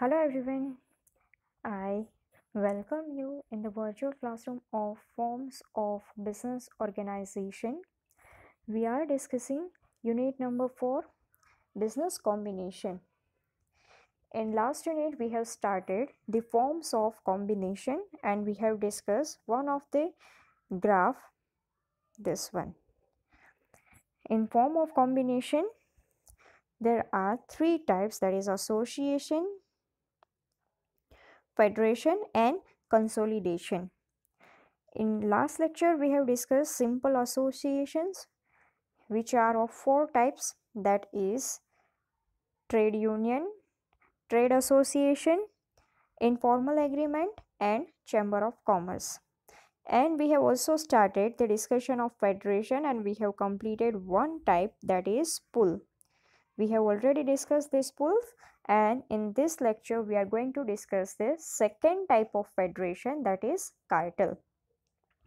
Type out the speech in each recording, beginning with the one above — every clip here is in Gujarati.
Hello everyone. I welcome you in the virtual classroom of forms of business organization. We are discussing unit number 4 business combination. In last unit we have started the forms of combination and we have discussed one of the graph this one. In form of combination there are three types that is association federation and consolidation. In last lecture we have discussed simple associations which are of four types that is trade union, trade association, informal agreement and chamber of commerce. And we have also started the discussion of federation and we have completed one type that is pool. We have already discussed this pull and in this lecture we are going to discuss the second type of federation that is cartel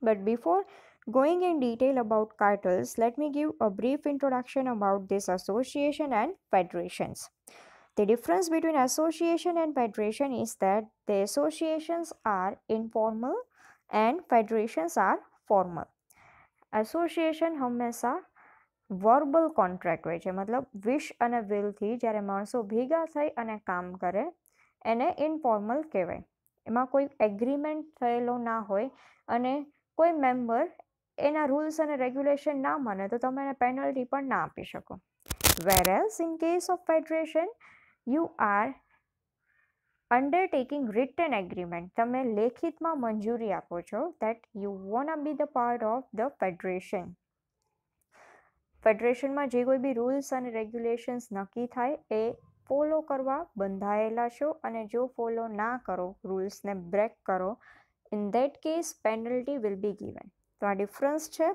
but before going in detail about cartels let me give a brief introduction about this association and federations the difference between association and federation is that the associations are informal and federations are formal association हमेशा વર્બલ કોન્ટ્રાક્ટ હોય છે મતલબ વિશ અને વિલથી જ્યારે માણસો ભેગા થઈ અને કામ કરે એને ઇનફોર્મલ કહેવાય એમાં કોઈ એગ્રીમેન્ટ થયેલો ના હોય અને કોઈ મેમ્બર એના રૂલ્સ અને રેગ્યુલેશન ના માને તો તમે એને પેનલ્ટી પણ ના આપી શકો where else in case of federation you are undertaking written agreement તમે લેખિતમાં મંજૂરી આપો છો that you won't be the part of the federation ફેડરેશનમાં જે કોઈ બી રૂલ્સ અને રેગ્યુલેશન્સ નક્કી થાય એ ફોલો કરવા બંધાયેલા છો અને જો ફોલો ના કરો રૂલ્સને બ્રેક કરો in that case penalty will be given તો આ ડિફરન્સ છે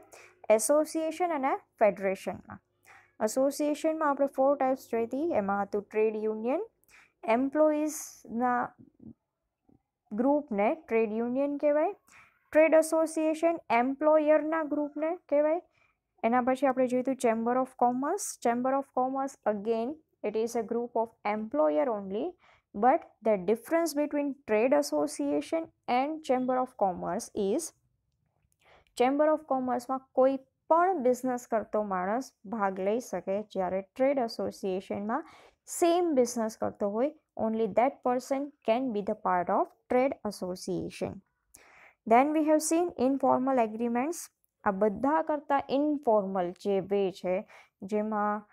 એસોસિએશન અને ફેડરેશનમાં એસોસિએશનમાં આપણે ફોર ટાઈપ્સ જોઈ હતી એમાં હતું ટ્રેડ યુનિયન એમ્પ્લોઈઝના ગ્રુપને ટ્રેડ યુનિયન કહેવાય ટ્રેડ એસોસિએશન એમ્પ્લોયરના ગ્રુપને કહેવાય એના પછી આપણે જોઈતું chamber of commerce chamber of commerce again it is a group of employer only but the difference between trade association and chamber of commerce is chamber of કોમર્સમાં કોઈ પણ બિઝનેસ કરતો માણસ ભાગ લઈ શકે જ્યારે ટ્રેડ એસોસિએશનમાં સેમ બિઝનેસ કરતો હોય only that person can be the part of trade association Then we have seen informal agreements આ બધા કરતાં ઇન્ફોર્મલ જે વે છે જેમાં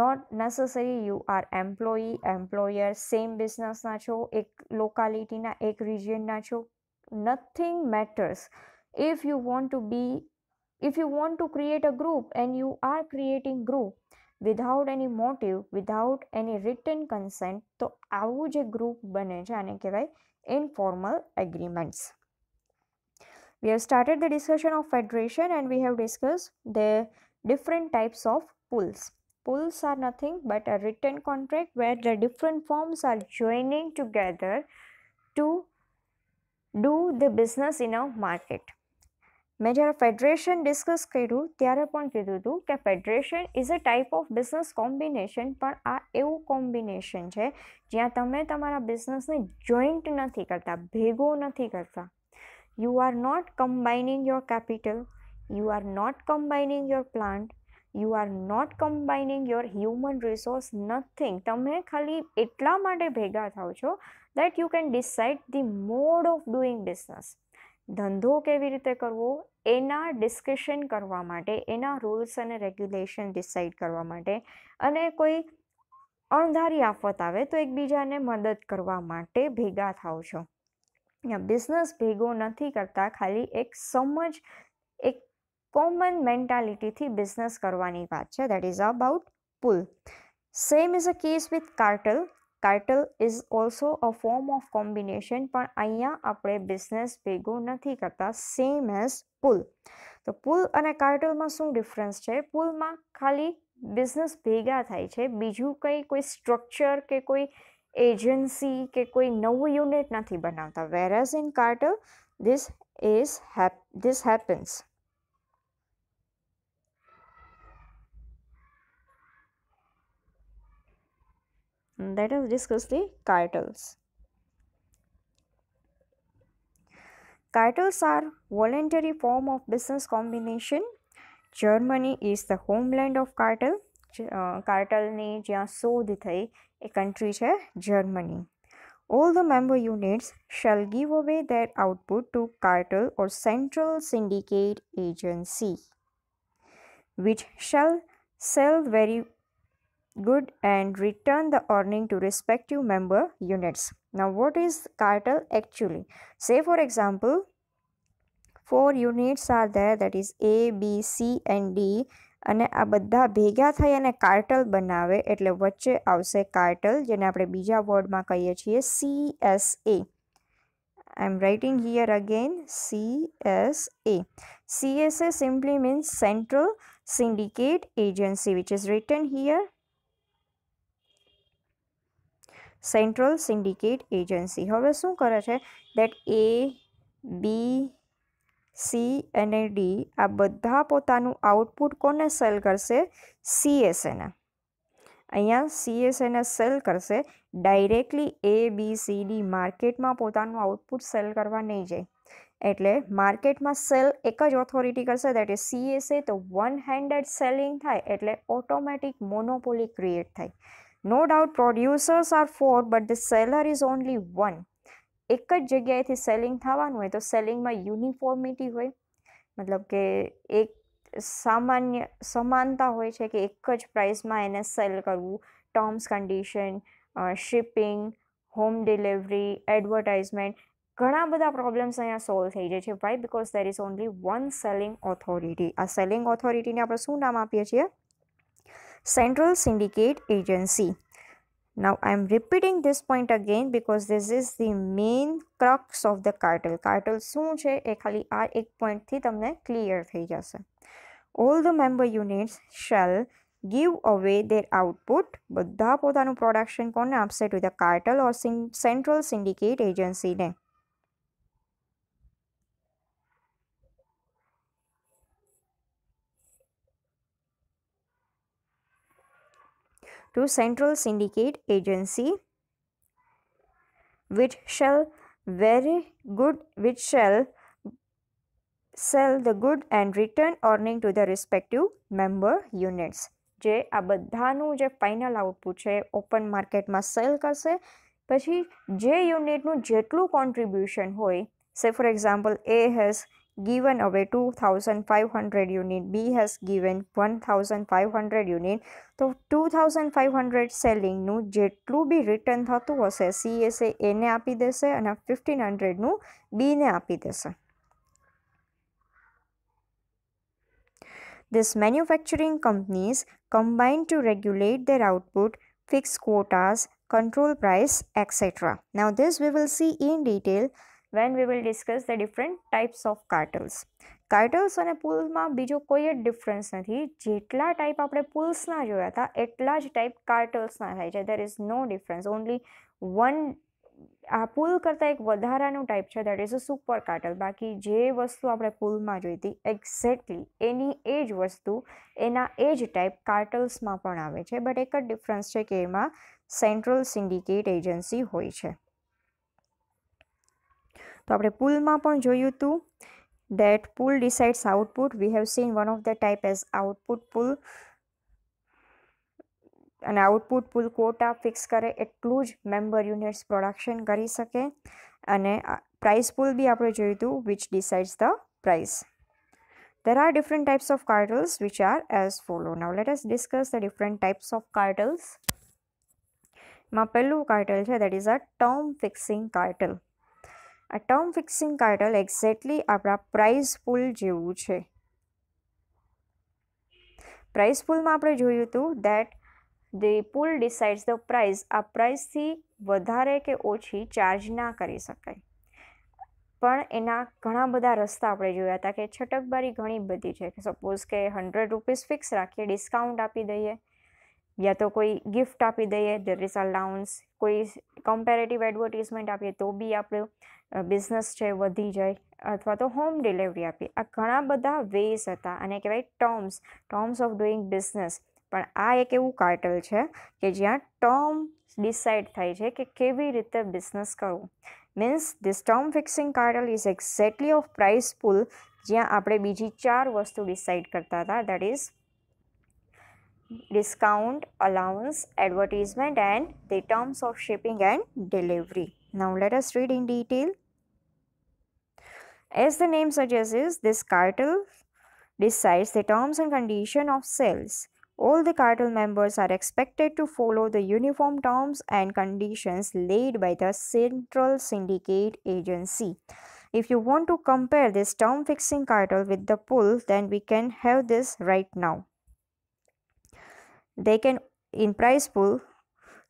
not necessary you are employee employer same બિઝનેસના છો એક લોકાલિટીના એક રિજિયનના છો nothing matters if you want to be if you want to create a group and you are creating group without any motive without any written consent તો આવું જે ગ્રુપ બને છે આને કહેવાય informal agreements we have started the discussion of federation and we have discussed the different types of pools pools are nothing but a written contract where the different firms are joining together to do the business in a market major federation discuss karyu tyare pan kidu tu ke federation is a type of business combination but a eu combination che jya tame tamara business ne joint nathi karta bhego nathi karta You are not combining your capital. You are not combining your plant. You are not combining your human resource nothing તમે ખાલી એટલા માટે ભેગા થાવ છો that you can decide the mode of doing business ધંધો કેવી રીતે કરવો એના ડિસ્કશન કરવા માટે એના રૂલ્સ અને રેગ્યુલેશન ડિસાઇડ કરવા માટે અને કોઈ અણધારી આફત આવે તો એકબીજાને મદદ કરવા માટે ભેગા થાવ છો બિઝનેસ ભેગો નથી કરતા ખાલી એક સમજ એક કોમન મેન્ટાલિટીથી બિઝનેસ કરવાની વાત છે that is about pool same is a case with cartel cartel is also a form of combination પણ અહીંયા આપણે બિઝનેસ ભેગો નથી કરતા સેમ એઝ પુલ તો પુલ અને કાર્ટલમાં શું ડિફરન્સ છે પુલમાં ખાલી બિઝનેસ ભેગા થાય છે બીજું કંઈ કોઈ સ્ટ્રક્ચર કે કોઈ એજન્સી કે કોઈ નવું યુનિટ નથી બનાવતા whereas in cartel this is hap this happens Let us discuss the cartels. Cartels are voluntary form of business combination. Germany is the homeland of cartel. કાર્ટલની જ્યાં શોધ થઈ A country is Germany. All the member units shall give away their output to cartel or central syndicate agency, which shall sell very good and return the earning to respective member units. Now, what is cartel actually? Say, for example, four units are there that is A, B, C, and D અને આ બધા ભેગા થઈ અને કાર્ટલ બનાવે એટલે વચ્ચે આવશે કાર્ટલ જેને આપણે બીજા વર્ડમાં કહીએ છીએ C S A I am writing here again C S A C S A simply means central syndicate agency which is written here central syndicate agency હવે શું કરે છે that એ બી સી અને ડી આ બધા પોતાનું આઉટપુટ કોને સેલ કરશે સીએસએને અહીંયા સીએસએને સેલ કરશે directly A B C D માર્કેટમાં પોતાનું આઉટપુટ સેલ કરવા નહીં જાય એટલે માર્કેટમાં સેલ એક જ ઓથોરિટી કરશે દેટ ઇઝ સીએસએ તો વન હેન્ડેડ સેલિંગ થાય એટલે ઓટોમેટિક મોનોપોલી ક્રિએટ થાય no doubt producers are four but the seller is only one એક જ જગ્યાએથી સેલિંગ થવાનું હોય તો સેલિંગમાં યુનિફોર્મિટી હોય મતલબ કે એક સામાન્ય સમાનતા હોય છે કે એક જ પ્રાઇસમાં એને સેલ કરવું terms condition shipping home delivery advertisement ઘણા બધા પ્રોબ્લેમ્સ અહીંયા સોલ્વ થઈ જાય છે why because there is only one selling authority આ સેલિંગ ઓથોરિટીને આપણે શું નામ આપીએ છીએ central syndicate agency Now I am repeating this point again because this is the main crux of the cartel. Cartel soon che ekhali r ek point thi tamne clear thei jase. All the member units shall give away their output. but the podanu production kone upset with the cartel or central syndicate agency ne. to Central Syndicate Agency, which shall very good, which shall sell the good and return earning to the respective member units. J Abadhanu J final output che, open market must sell kase. Pachi J unit no jetlu contribution hoi. Say for example A has given away 2500 unit b has given 1500 unit So two thousand five hundred selling. Five hundred સેલિંગનું જેટલું બી રિટર્ન થતું હશે સી એસે એને આપી દેશે અને ફિફ્ટીન હંડ્રેડનું બીને આપી દેશે This manufacturing companies combine to regulate their output, fix quotas, control price, etc. Now this we will see in detail when we will discuss the different types of cartels cartels અને પુલમાં બીજો કોઈ જ ડિફરન્સ નથી જેટલા ટાઈપ આપણે પુલ્સના જોયા હતા એટલા જ ટાઈપ કાર્ટલ્સના થાય છે there is no difference only one આ પુલ કરતાં એક વધારાનું ટાઈપ છે that is a super cartel બાકી જે વસ્તુ આપણે પુલમાં જોઈ હતી એક્ઝેક્ટલી એની એ જ વસ્તુ એના એ જ ટાઈપ કાર્ટલ્સમાં પણ આવે છે બટ એક જ ડિફરન્સ છે કે એમાં સેન્ટ્રલ સિન્ડિકેટ એજન્સી હોય છે તો આપણે પુલમાં પણ જોયું હતું that pool decides output we have seen one of the type as output pool અને આઉટપુટ પુલ કોટા ફિક્સ કરે એટલું જ મેમ્બર યુનિટ્સ પ્રોડક્શન કરી શકે અને પ્રાઇસ પુલ બી આપણે જોયું હતું which decides the price there are different types of cartels which are as follow now let us discuss the different types of cartels માં પહેલું કાર્ટલ છે that is a term fixing cartel આ ટર્મ ફિક્સિંગ કાર્ટલ એક્ઝેક્ટલી આપણા પ્રાઇઝ પુલ જેવું છે પ્રાઇઝ પુલમાં આપણે જોયું હતું that the pool decides the price આ પ્રાઇઝથી વધારે કે ઓછી ચાર્જ ના કરી શકાય પણ એના ઘણા બધા રસ્તા આપણે જોયા હતા કે છટકબારી ઘણી બધી છે સપોઝ કે હંડ્રેડ રૂપીસ ફિક્સ રાખીએ ડિસ્કાઉન્ટ આપી દઈએ યા તો કોઈ ગિફ્ટ આપી દઈએ ધેર ઇઝ અલાઉન્સ કોઈ કમ્પેરેટિવ એડવર્ટિઝમેન્ટ આપીએ તો બી આપણું બિઝનેસ છે વધી જાય અથવા તો હોમ ડિલિવરી આપી આ ઘણા બધા વેઝ હતા અને કહેવાય terms terms of doing business પણ આ એક એવું કાર્ટલ છે કે જ્યાં ટર્મ ડિસાઇડ થાય છે કે કેવી રીતે બિઝનેસ કરવું means this term fixing cartel is exactly of price pool જ્યાં આપણે બીજી ચાર વસ્તુ ડિસાઇડ કરતા હતા that is discount allowance advertisement and the terms of shipping and delivery now let us read in detail As the name suggests, this cartel decides the terms and conditions of sales. All the cartel members are expected to follow the uniform terms and conditions laid by the Central Syndicate Agency. If you want to compare this term fixing cartel with the pool, then we can have this right now. They can, in price pool,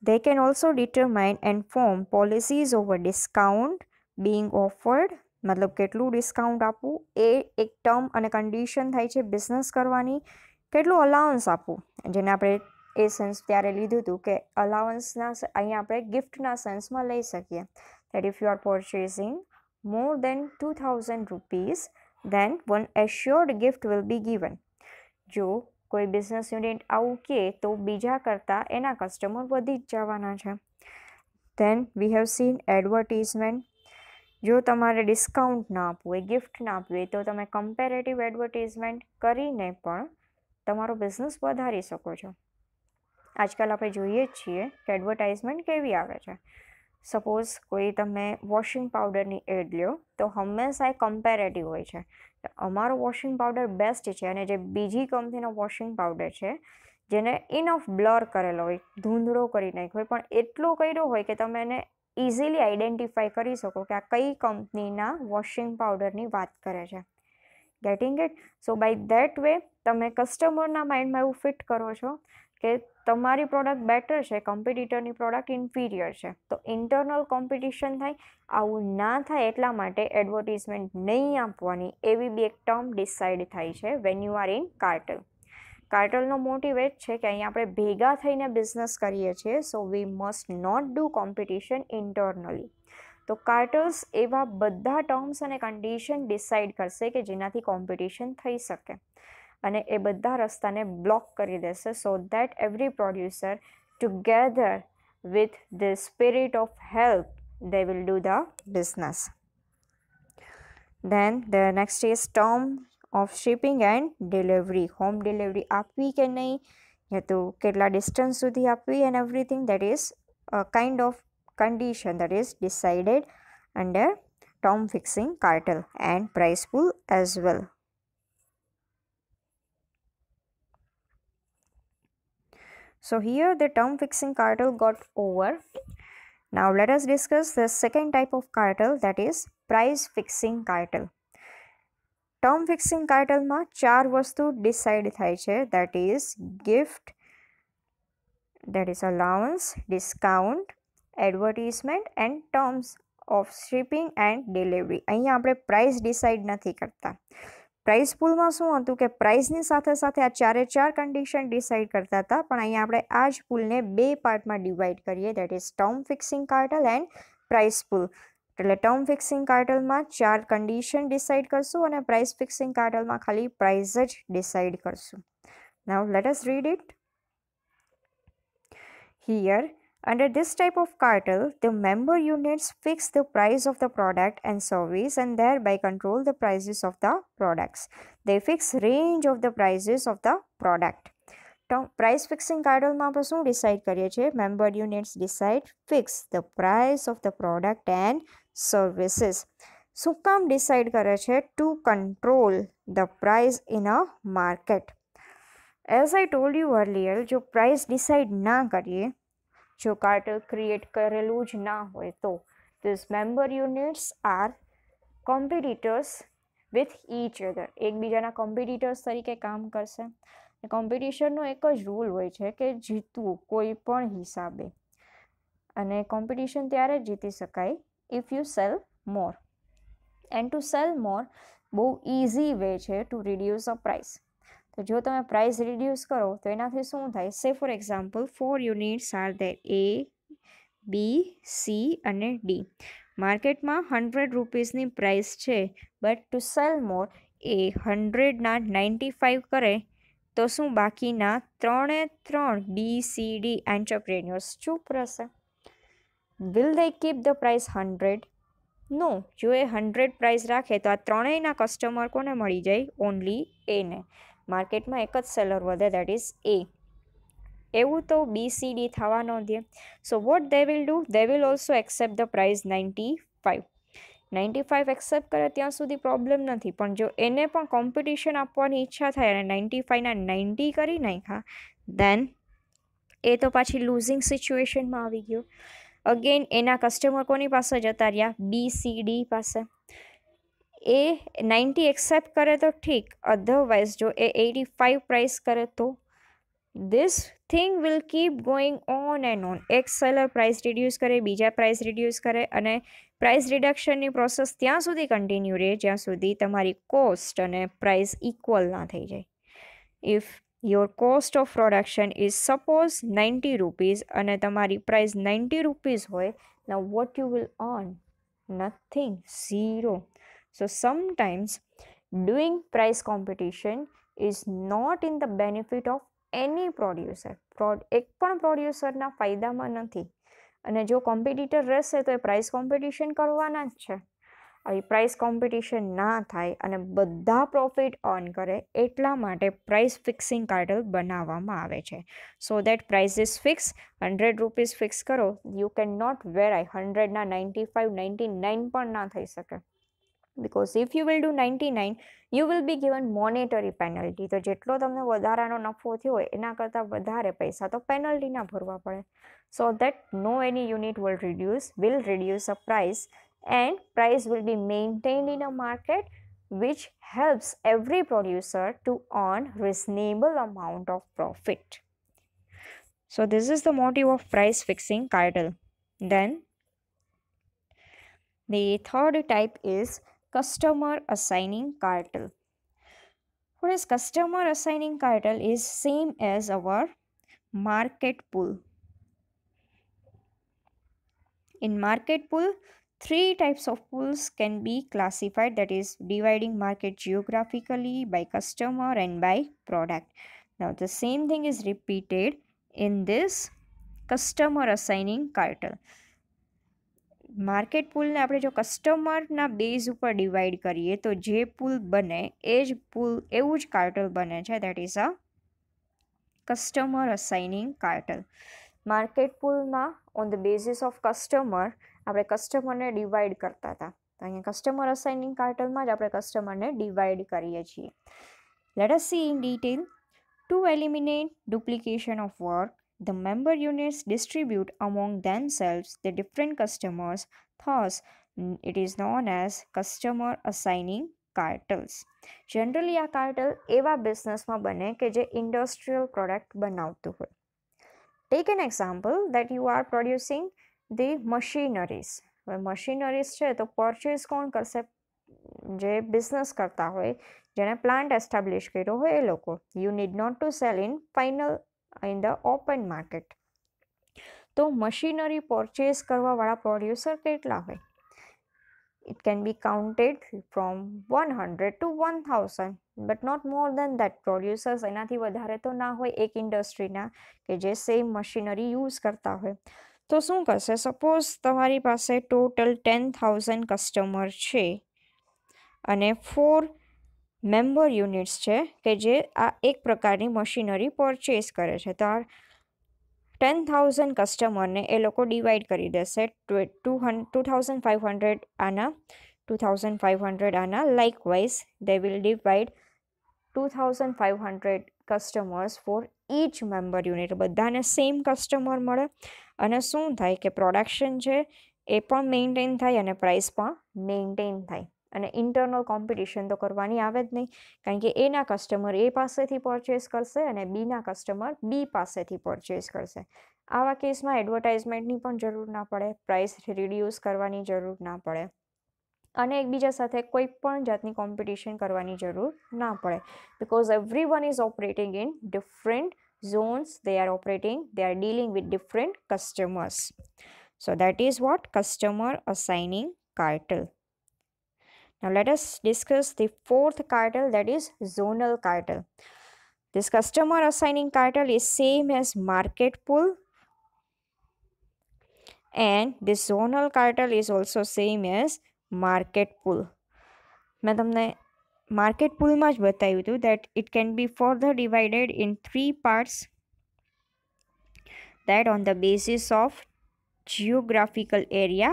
they can also determine and form policies over discount being offered, મતલબ કેટલું ડિસ્કાઉન્ટ આપવું એ એક ટર્મ અને કન્ડિશન થાય છે બિઝનેસ કરવાની કેટલું અલાવન્સ આપવું જેને આપણે એ સેન્સ ત્યારે લીધું હતું કે અલાવન્સના અહીંયા આપણે ગિફ્ટના સેન્સમાં લઈ શકીએ that if you are purchasing more than two thousand rupees then one assured gift will be given જો કોઈ બિઝનેસ યુનિટ આવું કે તો બીજા કરતાં એના કસ્ટમર વધી જ જવાના છે then we have seen advertisement જો તમારે ડિસ્કાઉન્ટ ના આપવું હોય ગિફ્ટ ના આપવી હોય તો તમે કમ્પેરેટિવ એડવર્ટિઝમેન્ટ કરીને પણ તમારો બિઝનેસ વધારી શકો છો આજકાલ આપણે જોઈએ જ છીએ કે એડવર્ટાઇઝમેન્ટ કેવી આવે છે સપોઝ કોઈ તમે વોશિંગ પાવડરની એડ લ્યો તો હંમેશા એ કમ્પેરેટિવ હોય છે અમારો વોશિંગ પાવડર બેસ્ટ છે અને જે બીજી કંપનીનો વોશિંગ પાવડર છે જેને ઇનફ બ્લર કરેલો હોય ધૂંધળો કરી નાખ્યો હોય પણ એટલો કર્યો હોય કે તમે એને ઇઝીલી આઈડેન્ટિફાઈ કરી શકો કે આ કઈ કંપનીના વોશિંગ પાવડરની વાત કરે છે getting it so by that way તમે કસ્ટમરના માઇન્ડમાં એવું ફિટ કરો છો કે તમારી પ્રોડક્ટ બેટર છે કોમ્પિટિટરની પ્રોડક્ટ ઇન્ફિરિયર છે તો ઇન્ટરનલ કોમ્પિટિશન થાય આવું ના થાય એટલા માટે એડવર્ટિઝમેન્ટ નહીં આપવાની એવી બી એક ટર્મ ડિસાઇડ થાય છે when you are in cartel કાર્ટલનો મોટિવ એ જ છે કે અહીંયા આપણે ભેગા થઈને બિઝનેસ કરીએ છીએ so we must not do competition internally તો કાર્ટલ્સ એવા બધા ટર્મ્સ અને કન્ડિશન ડિસાઇડ કરશે કે જેનાથી કોમ્પિટિશન થઈ શકે અને એ બધા રસ્તાને બ્લોક કરી દેશે so that every producer together with the spirit of help they will do the business Then the next is term Of shipping and delivery, home delivery. આપવી કે નહીં યા તો કેટલા ડિસ્ટન્સ સુધી આપવી and everything that is kind of condition that is decided under term fixing cartel and price pool as well So here the term fixing cartel got over. Now let us discuss the second type of cartel that is price fixing cartel. Term fixing કાર્ટલમાં ચાર વસ્તુ ડિસાઇડ થાય છે that is gift that is allowance discount advertisement and terms of shipping and delivery અહીંયા આપણે પ્રાઇસ ડિસાઇડ નથી કરતા પ્રાઇસ પૂલમાં શું હતું કે પ્રાઇસની સાથે સાથે આ ચારે ચાર કન્ડિશન ડિસાઇડ કરતા હતા પણ અહીંયા આપણે આ જ પૂલને બે પાર્ટમાં ડિવાઈડ કરીએ that is term fixing cartel and price pool એટલે ટર્મ ફિક્સિંગ કાર્ટલમાં ચાર કન્ડિશન ડિસાઇડ કરશું અને પ્રાઇસ ફિક્સિંગ કાર્ટલમાં ખાલી પ્રાઇસ જ ડિસાઇડ કરશું Now let us read it here. Under this type of cartel, the member units fix the price of the product and service and thereby control the prices of the products. They fix range of the prices of the product. Item price fixing કાર્ડલમાં આપણે શું ડિસાઇડ કરીએ છીએ member units decide fix the price of the product and services શું કામ ડિસાઇડ કરે છે to control the price in a market as I told you earlier જો પ્રાઇસ ડિસાઇડ ના કરીએ જો કાર્ટલ ક્રિએટ કરેલું જ ના હોય તો this member units are competitors with each other એકબીજાના કોમ્પિટિટર્સ તરીકે કામ કરશે કોમ્પિટિશનનો એક જ રૂલ હોય છે કે જીતવું કોઈ પણ હિસાબે અને કોમ્પિટિશન ત્યારે જ જીતી શકાય if you sell more and to sell more બહુ ઇઝી વે છે ટુ રિડ્યુસ અ પ્રાઇસ તો જો તમે પ્રાઇસ રિડ્યુસ કરો તો એનાથી શું થાય say for example four units are there A B C અને ડી માર્કેટમાં હન્ડ્રેડ રૂપીઝની પ્રાઇસ છે but to sell more A હન્ડ્રેડના નાઇન્ટી ફાઇવ કરે તો શું બાકીના ત્રણે ત્રણ બી સી ડી એન્ટરપ્રેન્યોર્સ ચૂપ રહેશે will they keep the price hundred no જો એ હન્ડ્રેડ પ્રાઇસ રાખે તો આ ત્રણેયના કસ્ટમર કોને મળી જાય ઓનલી એને માર્કેટમાં એક જ સેલર વધે દેટ ઇઝ એ એવું તો બી સી ડી થવા ન દે so what they will do they will also accept the price ninety five ninety five accept કરે ત્યાં સુધી પ્રોબ્લેમ નથી પણ જો એને પણ કોમ્પિટિશન આપવાની ઈચ્છા થાય અને નાઇન્ટી ફાઇવના નાઇન્ટી કરી નાખ્યા દેન એ તો પાછી લૂઝિંગ સિચ્યુએશનમાં આવી ગયો અગેન એના કસ્ટમર કોની પાસે જતા રહ્યા બી સી ડી પાસે એ નાઇન્ટી એક્સેપ્ટ કરે તો ઠીક અધરવાઇઝ જો એ એટી ફાઇવ પ્રાઇસ કરે તો this thing will keep going on and on એક સેલર પ્રાઇસ રિડ્યુસ કરે બીજા પ્રાઇસ રિડ્યુસ કરે અને પ્રાઇસ રિડક્શનની પ્રોસેસ ત્યાં સુધી કન્ટિન્યુ રહે જ્યાં સુધી તમારી કોસ્ટ અને પ્રાઇસ ઇક્વલ ના થઈ જાય if your cost of production is suppose ninety rupees અને તમારી પ્રાઇસ નાઇન્ટી રૂપીઝ હોય ના what you will earn nothing zero so sometimes doing competition is not in the benefit of any producer પ્રોડ એક પણ પ્રોડ્યુસરના ફાયદામાં નથી અને જો કોમ્પિટિટર રહેશે તો એ પ્રાઇસ કોમ્પિટિશન કરવાના જ છે આવી પ્રાઇસ કોમ્પિટિશન ના થાય અને બધા પ્રોફિટ ઓન કરે એટલા માટે પ્રાઇસ ફિક્સિંગ કાર્ટલ બનાવવામાં આવે છે so that price is fix hundred rupees fix કરો યુ કેન નોટ વેરાય હંડ્રેડના નાઇન્ટી ફાઇવ નાઇન્ટી નાઇન પણ ના થઈ શકે Because if you will do 99, you will be given monetary penalty. So, તો જેટલો તમને વધારાનો નફો થયો હોય એના કરતાં વધારે પૈસા તો પેનલ્ટીના ભરવા પડે so that no any unit will reduce will reduce a and price will be maintained in a market which helps every producer to earn reasonable amount of profit. So this is the motive of price fixing cartel. Then the third type is customer assigning cartel. What is customer assigning cartel is same as our market pool. In market pool, three types of pools can be classified that is dividing market geographically by customer and by product. Now the same thing is repeated in this customer assigning cartel. Market પુલને આપણે જો કસ્ટમરના બેઝ ઉપર ડિવાઈડ કરીએ તો જે પુલ બને એ જ પુલ એવું જ કાર્ટલ બને છે that is a customer assigning cartel market પુલમાં on the basis of customer આપણે કસ્ટમરને ડિવાઈડ કરતા હતા તો અહીંયા કસ્ટમર અસાઇનિંગ કાર્ટલમાં જ આપણે કસ્ટમરને ડિવાઈડ કરીએ છીએ let us see in detail to eliminate duplication of work The member units distribute among themselves the different customers, thus it is known as customer assigning cartels. Generally, a cartel is a business which industrial product. Take an example that you are producing the machineries. When machineries are the purchase कौन कर से जे business करता हुए जैने plant establish करो हुए लोगों you need not to sell in final in the open market તો મશીનરી પરચેસ કરવાવાળા પ્રોડ્યુસર કેટલા હોય it can be counted from one hundred to one 1000 but not more than that producers એનાથી વધારે તો ના હોય એક ઇન્ડસ્ટ્રીના કે જે સેમ મશીનરી યુઝ કરતા હોય તો શું કરશે સપોઝ તમારી પાસે ટોટલ ટેન થાઉઝન્ડ કસ્ટમર છે અને ફોર મેમ્બર યુનિટ્સ છે કે જે આ એક પ્રકારની મશીનરી પરચેસ કરે છે તો આ ટેન થાઉઝન્ડ કસ્ટમરને એ લોકો ડિવાઇડ કરી દેશે to two thousand five hundred આના ટુ થાઉઝન્ડ ફાઇવ હંડ્રેડ આના likewise they will divide two thousand five hundred customers for each member unit બધાને સેમ કસ્ટમર મળે અને શું થાય કે પ્રોડક્શન છે એ પણ મેન્ટેન થાય અને પ્રાઇસ પણ મેન્ટેન થાય અને ઇન્ટરનલ કોમ્પિટિશન તો કરવાની આવે જ નહીં કારણ કે એના કસ્ટમર એ પાસેથી પરચેસ કરશે અને બીના કસ્ટમર બી પાસેથી પરચેસ કરશે આવા કેસમાં એડવર્ટાઇઝમેન્ટની પણ જરૂર ના પડે પ્રાઇસ રિડ્યુસ કરવાની જરૂર ના પડે અને એકબીજા સાથે કોઈ પણ જાતની કોમ્પિટિશન કરવાની જરૂર ના પડે because every one is operating in different zones they are operating they are dealing with different customers so that is what customer assigning cartel Now let us discuss the fourth cartel that is zonal cartel. This customer assigning cartel is same as market pool and this zonal cartel is also same as market pool. market તમને much. પુલમાં જ બતાવ્યું do that it can be further divided in three parts that on the basis of geographical area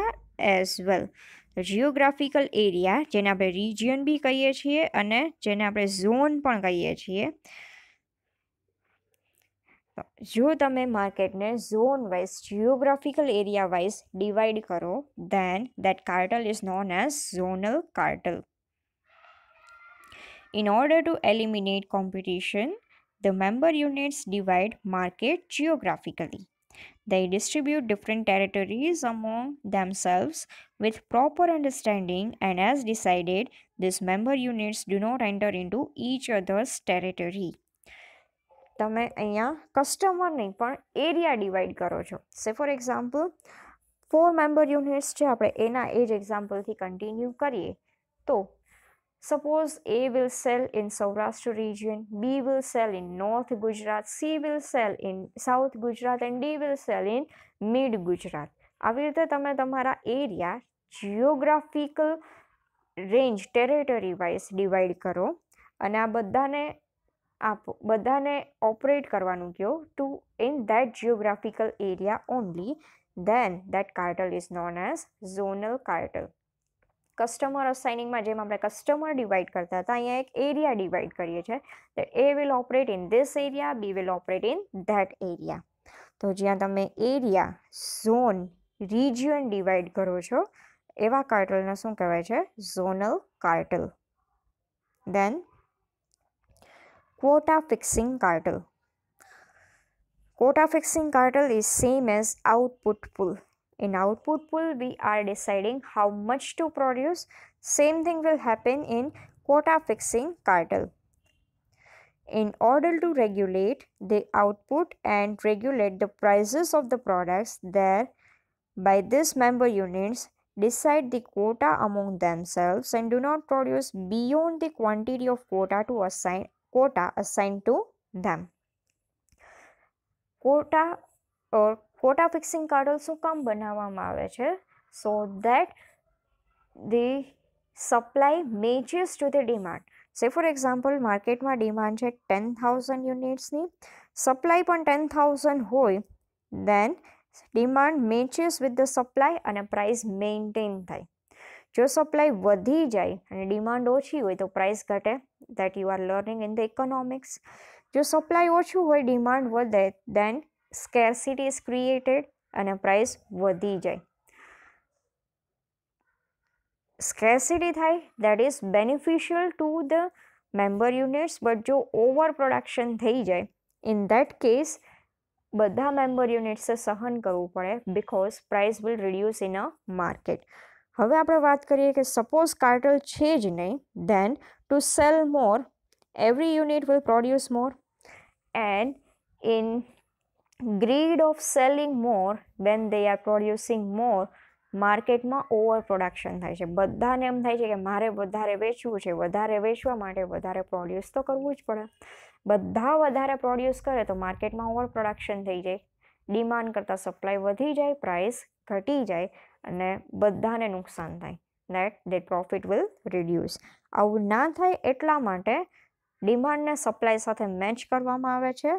as well geographical area જેને આપણે રિજિયન બી કહીએ છીએ અને જેને આપણે ઝોન પણ કહીએ છીએ જો તમે માર્કેટને zone wise geographical area wise divide કરો then that cartel is known as zonal cartel in order to eliminate competition the member units divide market geographically They distribute different territories among themselves with proper understanding and as decided, these member units do not enter into each other's territory. તમે અહીંયા કસ્ટમર નહીં પણ એરિયા ડિવાઈડ કરો છો say for example four member units છે આપણે એના એ જ એક્ઝામ્પલથી કન્ટિન્યુ કરીએ તો Suppose A will sell in Saurashtra region, B will sell in North Gujarat, C will sell in South Gujarat and D will sell in Mid Gujarat. આવી રીતે તમે તમારા area geographical range territory wise divide કરો અને આ બધાને આપો બધાને ઓપરેટ કરવાનું કહો to in that geographical area only then that cartel is known as zonal cartel customer અસાઇનિંગમાં જેમ આપણે કસ્ટમર ડિવાઈડ કરતા હતા અહીંયા એક એરિયા ડિવાઈડ કરીએ છીએ A will operate in this area B will operate in that area તો જ્યાં તમે એરિયા ઝોન રિજિયન ડિવાઈડ કરો છો એવા કાર્ટલને શું કહેવાય છે zonal cartel then quota fixing cartel quota fixing cartel is same as output pool. in output pool we are deciding how much to produce same thing will happen in quota fixing cartel. in order to regulate the output and regulate the prices of the products there by these member units decide the quota among themselves and do not produce beyond the quantity of quota to assign quota assigned to them quota or quota fixing cartel શું કામ બનાવવામાં આવે છે so that the supply matches to the demand say for example માર્કેટમાં ડિમાન્ડ છે ટેન થાઉઝન્ડ યુનિટ્સની સપ્લાય પણ ટેન થાઉઝન્ડ હોય then demand matches with the supply અને પ્રાઇસ મેન્ટેન થાય જો સપ્લાય વધી જાય અને ડિમાન્ડ ઓછી હોય તો પ્રાઇસ ઘટે that you are learning in the economics જો સપ્લાય ઓછું હોય ડિમાન્ડ વધે દેન स्केरसिटी इज क्रिएटेड अने प्राइस वी जाए स्केरसिटी थाय that is beneficial to the member units but जो ओवर प्रोडक्शन थी जाए इन दैट केस बढ़ा मेम्बर यूनिट्स सहन करव पड़े because price will reduce in a market हम आप बात करिए कि सपोज कार्टल है ज नहीं then to sell more every unit will produce more and in greed of selling more when they are producing more માર્કેટમાં ઓવર પ્રોડક્શન થાય છે બધાને એમ થાય છે કે મારે વધારે વેચવું છે વધારે વેચવા માટે વધારે પ્રોડ્યુસ તો કરવું જ પડે બધા વધારે પ્રોડ્યુસ કરે તો માર્કેટમાં ઓવર પ્રોડક્શન થઈ જાય ડિમાન્ડ કરતાં સપ્લાય વધી જાય પ્રાઇસ ઘટી જાય અને બધાને નુકસાન થાય that they profit will reduce આવું ના થાય એટલા માટે ડિમાન્ડને સપ્લાય સાથે મેચ કરવામાં આવે છે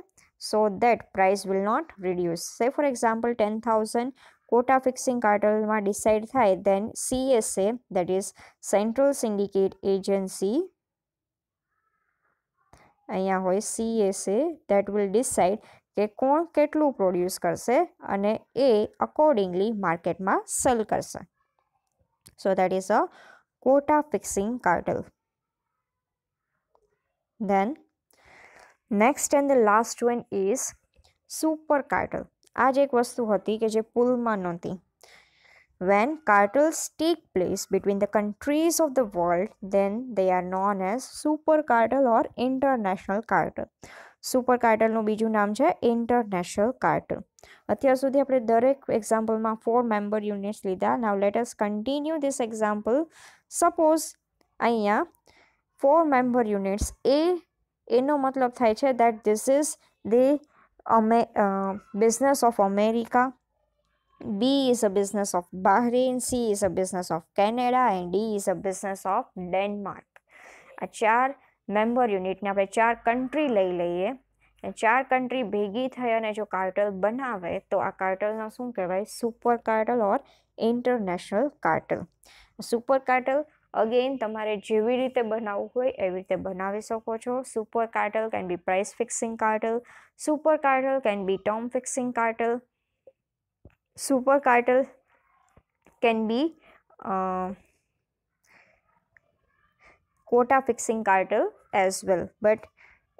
so that price will not reduce. Say for example 10,000 quota fixing કાર્ટલમાં decide થાય then CSA that is Central Syndicate Agency અહીંયા હોય CSA that will decide કે કોણ કેટલું પ્રોડ્યુસ કરશે અને એ અકોર્ડિંગલી માર્કેટમાં સેલ કરશે so that is a quota fixing cartel then next and the last one is super cartel આ જ એક વસ્તુ હતી કે જે પુલમાં નહોતી when cartels take place between the countries of the world then they are known as super cartel or international cartel super કાર્ટલનું બીજું નામ છે ઇન્ટરનેશનલ કાર્ટલ અત્યાર સુધી આપણે દરેક એક્ઝામ્પલમાં ફોર મેમ્બર યુનિટ્સ લીધા now let us continue this example suppose અહીંયા ફોર મેમ્બર યુનિટ્સ એ એનો મતલબ થાય છે that this is the A business of America B is a business of Bahrain, C is a business of Canada and D is a business of Denmark. આ ચાર મેમ્બર યુનિટને આપણે ચાર કન્ટ્રી લઈ લઈએ ચાર કન્ટ્રી ભેગી થઈ અને જો કાર્ટલ બનાવે તો આ કાર્ટલનો શું કહેવાય super cartel or international cartel super cartel again તમારે જેવી રીતે બનાવવું હોય એવી રીતે બનાવી શકો છો super cartel can be price fixing cartel super cartel can be term fixing cartel super cartel can be quota fixing cartel as well but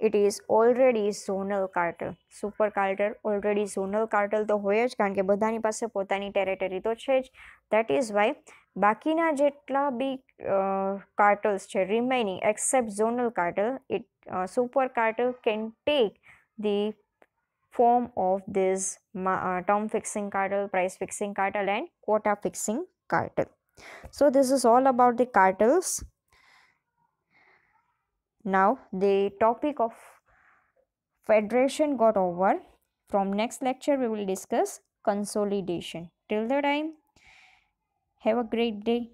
it is already zonal cartel super cartel already zonal cartel તો હોય જ કારણ કે બધાની પાસે પોતાની ટેરેટરી તો છે જ that is why બાકીના જેટલા બી કાર્ટલ્સ છે remaining except zonal cartel it super cartel can take form of this uh, term fixing cartel, price fixing cartel and quota fixing cartel. So this is all about the cartels. Now the topic of federation got over. From next lecture we will discuss consolidation. Till the time have a great day.